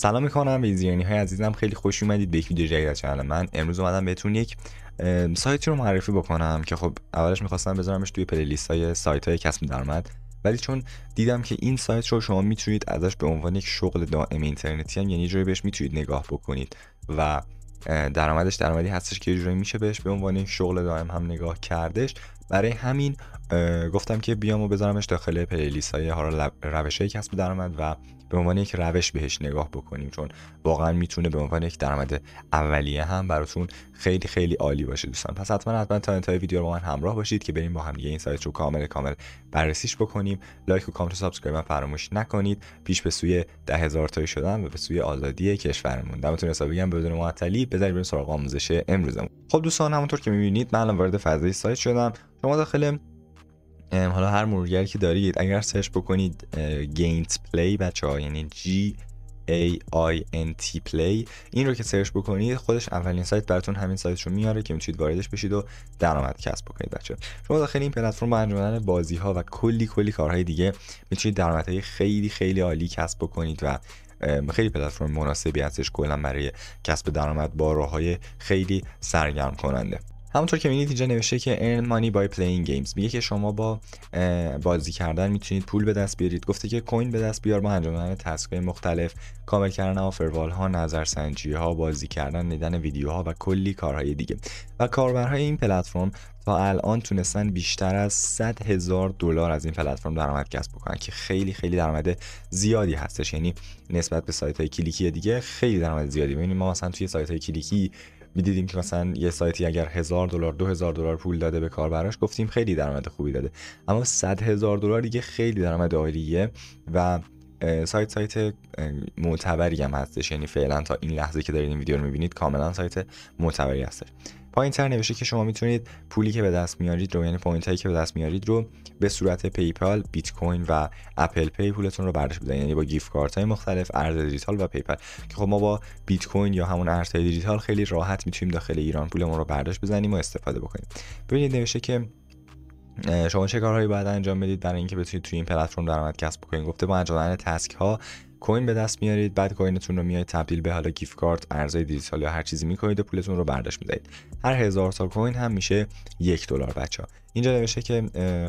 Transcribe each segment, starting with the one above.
سلام میکنم به های عزیزم خیلی خوش اومدید به یک ویدیو جدید چنل من امروز اومدم بهتون یک سایت رو معرفی بکنم که خب اولش میخواستم بذارمش توی پلی های سایت های کسب درآمد ولی چون دیدم که این سایت رو شما میتونید ازش به عنوان یک شغل دائم اینترنتی هم یعنی جوری بهش میتونید نگاه بکنید و درآمدش درآمدی هستش که یه جوری میشه بهش به عنوان یک شغل دائم هم نگاه کردش برای همین گفتم که بیام و بذارمش داخل پلیلیست های حالا روش های کسب درآمد و به عنوان یک روش بهش نگاه بکنیم چون واقعا میتونه به عنوان یک درآمد اولیه هم براتون خیلی خیلی عالی باشه دوستان پس حتما حتما تا انتهای ویدیو رو با من همراه باشید که بریم با هم دیگه این سایت رو کامل کامل بررسیش بکنیم لایک و کامنت و سابسکرایب فراموش نکنید پیش به سوی ده هزار تایی شدن و به سوی آزادی کشورمون دمتون حسابی بگم بدون معطلی بذارید بریم سراغ آموزش امروزمون خب دوستان همونطور که میبینید من وارد فضای سایت شدم شما داخل حالا هر مرورگری که دارید اگر سرچ بکنید گینت پلی بچه ها یعنی جی A I N T Play این رو که سرچ بکنید خودش اولین سایت براتون همین سایت رو میاره که میتونید واردش بشید و درآمد کسب بکنید بچه شما داخل این پلتفرم با انجام بازی ها و کلی کلی کارهای دیگه میتونید درآمدهای خیلی خیلی عالی کسب بکنید و خیلی پلتفرم مناسبی هستش کلا برای کسب درآمد با راههای خیلی سرگرم کننده همونطور که میدید اینجا نوشته که earn money by playing games میگه که شما با بازی کردن میتونید پول به دست بیارید گفته که کوین به دست بیار با انجام دادن تسک‌های مختلف کامل کردن آفروال ها نظرسنجی ها بازی کردن دیدن ویدیوها و کلی کارهای دیگه و کاربرهای این پلتفرم تا الان تونستن بیشتر از 100 هزار دلار از این پلتفرم درآمد کسب بکنن که خیلی خیلی درآمد زیادی هستش یعنی نسبت به سایت های کلیکی دیگه خیلی درآمد زیادی ببینید ما مثلا توی سایت های کلیکی میدیدیم که مثلا یه سایتی اگر هزار دلار دو هزار دلار پول داده به کاربراش گفتیم خیلی درآمد خوبی داده اما صد هزار دلار دیگه خیلی درآمد عالیه و سایت سایت معتبری هم هستش یعنی فعلا تا این لحظه که دارید این ویدیو رو میبینید کاملا سایت معتبری هستش پایین تر نوشته که شما میتونید پولی که به دست میارید رو یعنی پوینت هایی که به دست میارید رو به صورت پیپال بیت کوین و اپل پی پولتون رو برداشت بدین یعنی با گیف کارت های مختلف ارز دیجیتال و پیپال که خب ما با بیت کوین یا همون ارزهای دیجیتال خیلی راحت میتونیم داخل ایران پولمون رو برداشت بزنیم و استفاده بکنیم ببینید نوشته که شما چه کارهایی باید انجام بدید برای اینکه بتونید توی این پلتفرم درآمد کسب کنید گفته با انجام دادن تسک ها کوین به دست میارید بعد کوینتون رو میای تبدیل به حالا گیف کارت ارزهای دیجیتال یا هر چیزی میکنید و پولتون رو برداشت میدهید هر هزار تا کوین هم میشه یک دلار بچه ها اینجا نمیشه که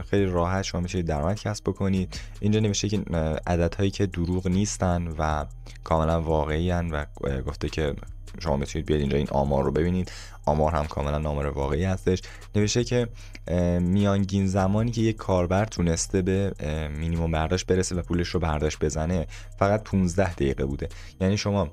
خیلی راحت شما میشه درآمد کسب بکنید اینجا نوشته که عددهایی که دروغ نیستن و کاملا واقعی و گفته که شما بتونید بیاید اینجا این آمار رو ببینید آمار هم کاملا آمار واقعی هستش نوشته که میانگین زمانی که یک کاربر تونسته به مینیموم برداشت برسه و پولش رو برداشت بزنه فقط 15 دقیقه بوده یعنی شما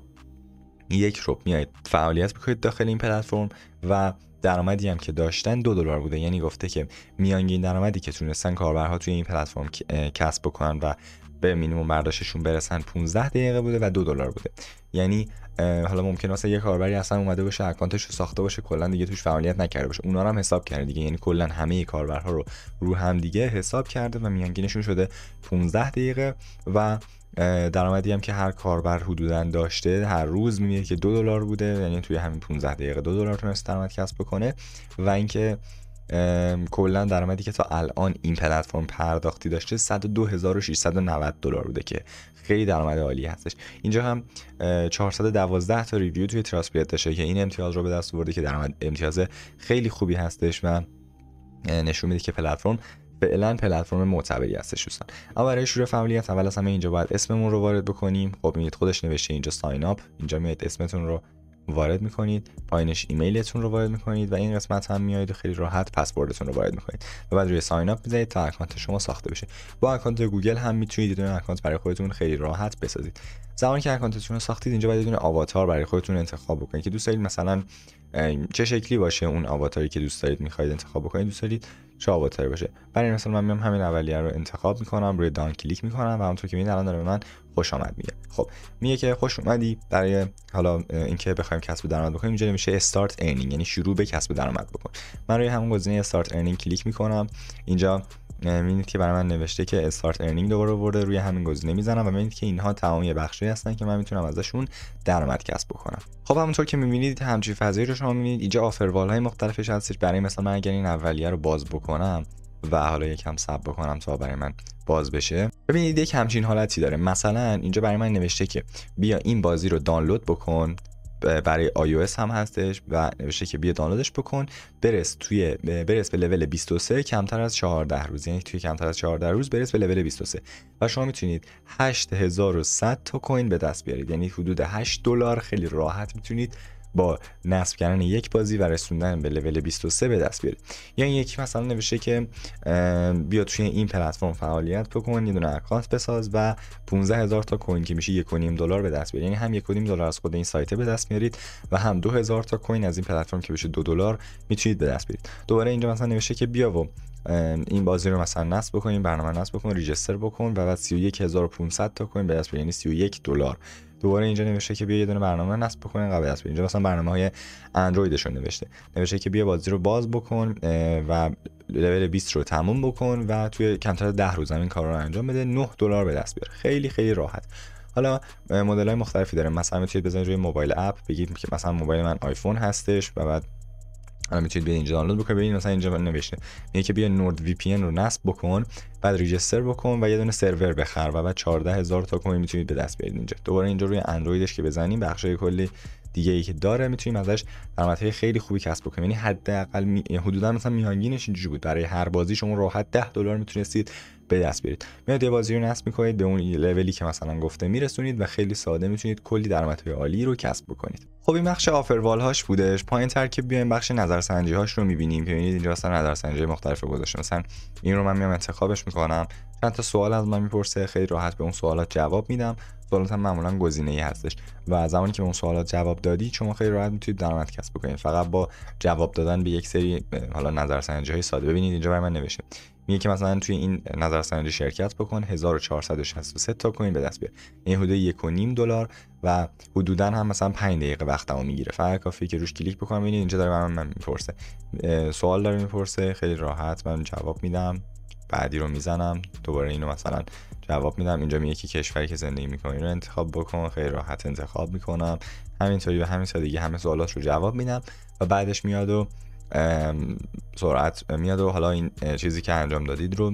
یک رو میایید فعالیت بکنید داخل این پلتفرم و درآمدی هم که داشتن دو دلار بوده یعنی گفته که میانگین درآمدی که تونستن کاربرها توی این پلتفرم کسب بکنن و به مینیمم برداشتشون برسن 15 دقیقه بوده و دو دلار بوده یعنی حالا ممکنه واسه یه کاربری اصلا اومده باشه اکانتش رو ساخته باشه کلا دیگه توش فعالیت نکرده باشه اونا رو هم حساب کرده دیگه یعنی کلا همه کاربرها رو رو هم دیگه حساب کرده و میانگینشون شده 15 دقیقه و درآمدی هم که هر کاربر حدودا داشته هر روز میگه که دو دلار بوده یعنی توی همین 15 دقیقه دو دلار تونست درآمد کسب بکنه و اینکه کلا درآمدی که تا الان این پلتفرم پرداختی داشته 102690 دلار بوده که خیلی درآمد عالی هستش اینجا هم 412 تا ریویو توی تراسپیت داشته که این امتیاز رو به دست آورده که درآمد امتیاز خیلی خوبی هستش و نشون میده که پلتفرم فعلا پلتفرم معتبری هستش دوستان اما برای شروع فعالیت اول از همه اینجا باید اسممون رو وارد بکنیم خب میید خودش نوشته اینجا ساین اپ اینجا میاد اسمتون رو وارد میکنید پایینش ایمیلتون رو وارد میکنید و این قسمت هم میایید و خیلی راحت پسوردتون رو وارد میکنید و بعد روی ساین اپ میزنید تا اکانت شما ساخته بشه با اکانت گوگل هم میتونید یه اکانت برای خودتون خیلی راحت بسازید زمانی که اکانتتون رو ساختید اینجا باید دونه آواتار برای خودتون انتخاب بکنید که دوست دارید مثلا چه شکلی باشه اون آواتاری که دوست دارید میخواید انتخاب بکنید دوست دارید چه آواتاری باشه برای مثلا من میام همین اولیه رو انتخاب میکنم روی دان کلیک میکنم و همونطور که میبینید الان داره به من خوش آمد میگه خب میگه که خوش اومدی برای حالا اینکه بخوایم کسب درآمد بکنیم اینجا میشه استارت ارنینگ یعنی شروع به کسب درآمد بکن من روی همون گزینه استارت ارنینگ کلیک میکنم اینجا میبینید که برای من نوشته که استارت ارنینگ دوباره برده روی همین گزینه میزنم و میبینید که اینها تمامی بخشی هستن که من میتونم ازشون درآمد کسب بکنم خب همونطور که میبینید همچین فضایی رو شما میبینید اینجا آفروال های مختلفش هستش برای مثلا من اگر این اولیه رو باز بکنم و حالا یکم سب بکنم تا برای من باز بشه ببینید یک همچین حالتی داره مثلا اینجا برای من نوشته که بیا این بازی رو دانلود بکن برای iOS هم هستش و نوشته که بیا دانلودش بکن برس توی برس به لول 23 کمتر از 14 روز یعنی توی کمتر از 14 روز برس به لول 23 و شما میتونید 8100 تا کوین به دست بیارید یعنی حدود 8 دلار خیلی راحت میتونید با نصب کردن یک بازی و رسوندن به لول 23 به دست بیارید یا یعنی یکی مثلا نوشته که بیا توی این پلتفرم فعالیت بکن یه دونه اکانت بساز و 15 هزار تا کوین که میشه 1.5 دلار به دست بیاری. یعنی هم 1.5 دلار از خود این سایت به دست میارید و هم 2000 تا کوین از این پلتفرم که بشه 2 دلار میتونید به دست بیارید دوباره اینجا مثلا نوشته که بیا و این بازی رو مثلا نصب بکنیم برنامه نصب بکن ریجستر بکن و بعد 31500 تا کوین به دست یعنی 31 دلار دوباره اینجا نوشته که بیا یه دونه برنامه نصب بکنین قبل از اینجا مثلا برنامه های اندرویدشون نوشته نوشته که بیا بازی رو باز بکن و لول 20 رو تموم بکن و توی کمتر از 10 روز این کار رو انجام بده 9 دلار به دست بیار خیلی خیلی راحت حالا مدل های مختلفی داره مثلا میتونید بزنید روی موبایل اپ بگید که مثلا موبایل من آیفون هستش و بعد الان میتونید بیاید اینجا دانلود بکنید ببینید مثلا اینجا نوشته میگه که بیا نورد وی پی رو نصب بکن بعد ریجستر بکن و یه دونه سرور بخر و بعد 14000 تا کوین میتونید به دست بیارید اینجا دوباره اینجا روی اندرویدش که بزنیم بخشای کلی دیگه ای که داره میتونیم ازش درآمدهای خیلی خوبی کسب بکنیم یعنی حداقل می... یعنی حدودا مثلا میانگینش اینجوری بود برای هر بازی شما راحت 10 دلار میتونستید به دست بیارید میاد یه بازی رو نصب میکنید به اون لولی که مثلا گفته میرسونید و خیلی ساده میتونید کلی درآمدهای عالی رو کسب بکنید خب این بخش آفروال هاش بودش پایین تر که بیایم بخش نظرسنجی هاش رو میبینیم ببینید اینجا اصلا نظرسنجی مختلف گذاشته مثلا این رو من میام انتخابش میکنم چند تا سوال از من میپرسه خیلی راحت به اون سوالات جواب میدم سوالات هم معمولا گزینه ای هستش و زمانی که اون سوالات جواب دادی شما خیلی راحت میتونید درآمد کسب بکنید فقط با جواب دادن به یک سری حالا نظرسنجی های ساده ببینید اینجا برای من نوشته میگه که مثلا توی این نظرسنجی شرکت بکن 1463 تا کوین به دست بیار این حدود نیم دلار و حدودا هم مثلا 5 دقیقه وقتمو میگیره فقط کافی که روش کلیک بکنم ببینید اینجا داره من, من میپرسه سوال داره میپرسه خیلی راحت من جواب میدم بعدی رو میزنم دوباره اینو مثلا جواب میدم اینجا میگه که کشوری که زندگی میکنی رو انتخاب بکن خیلی راحت انتخاب میکنم همینطوری به همین سادگی همه سوالات رو جواب میدم و بعدش میاد و سرعت میاد و حالا این چیزی که انجام دادید رو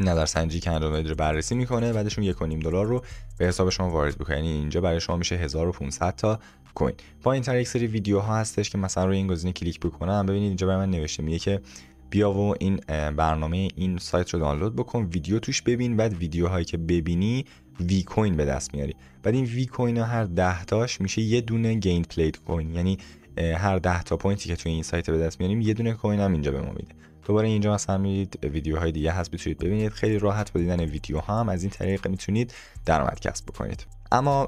نظر سنجی که انجام دادید رو بررسی میکنه بعدشون یک دلار رو به حساب شما وارد میکنه یعنی اینجا برای شما میشه 1500 تا کوین با این یک سری ها هستش که مثلا روی این گزینه کلیک بکنم ببینید اینجا برای من نوشته میگه که بیا و این برنامه این سایت رو دانلود بکن ویدیو توش ببین بعد ویدیوهایی که ببینی وی کوین به دست میاری بعد این وی کوین ها هر 10 تاش میشه یه دونه گین پلیت کوین یعنی هر 10 تا پوینتی که توی این سایت به دست میاریم یه دونه کوین هم اینجا به ما میده دوباره اینجا مثلا میرید ویدیوهای دیگه هست میتونید ببینید خیلی راحت با دیدن ویدیو هم از این طریق میتونید درآمد کسب بکنید اما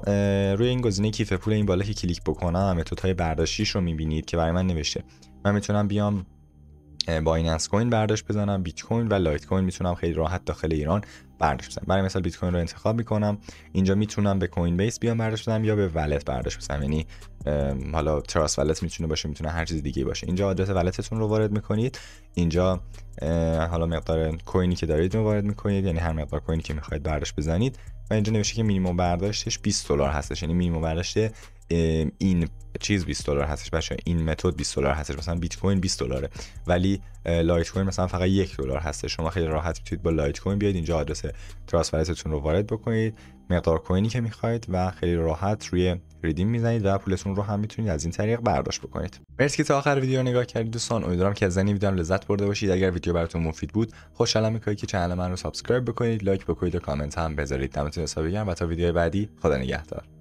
روی این گزینه کیف پول این بالا که کلیک بکنم متدهای برداشتیش رو میبینید که برای من نوشته من میتونم بیام با بایننس کوین برداشت بزنم بیت کوین و لایت کوین میتونم خیلی راحت داخل ایران برداشت بزنم برای مثال بیت کوین رو انتخاب میکنم اینجا میتونم به کوین بیس بیام برداشت بزنم یا به ولت برداشت بزنم یعنی حالا تراس ولت میتونه باشه میتونه هر چیز دیگه باشه اینجا آدرس ولتتون رو وارد میکنید اینجا حالا مقدار کوینی که دارید رو وارد میکنید یعنی هر مقدار کوینی که میخواید برداشت بزنید و اینجا نوشته که مینیمم برداشتش 20 دلار هستش یعنی مینیمم برداشت این چیز 20 دلار هستش بچه این متد 20 دلار هستش مثلا بیت کوین 20 دلاره ولی لایت کوین مثلا فقط یک دلار هستش شما خیلی راحت میتونید با لایت کوین بیاید اینجا آدرس داره رو وارد بکنید مقدار کوینی که میخواید و خیلی راحت روی ریدیم میزنید و پولتون رو هم میتونید از این طریق برداشت بکنید مرسی که تا آخر ویدیو نگاه کردید دوستان امیدوارم که از این ویدیو لذت برده باشید اگر ویدیو براتون مفید بود خوشحالم میکنید که چنل من رو سابسکرایب بکنید لایک بکنید و کامنت هم بذارید دمتون حسابی و تا ویدیو بعدی خدا نگهدار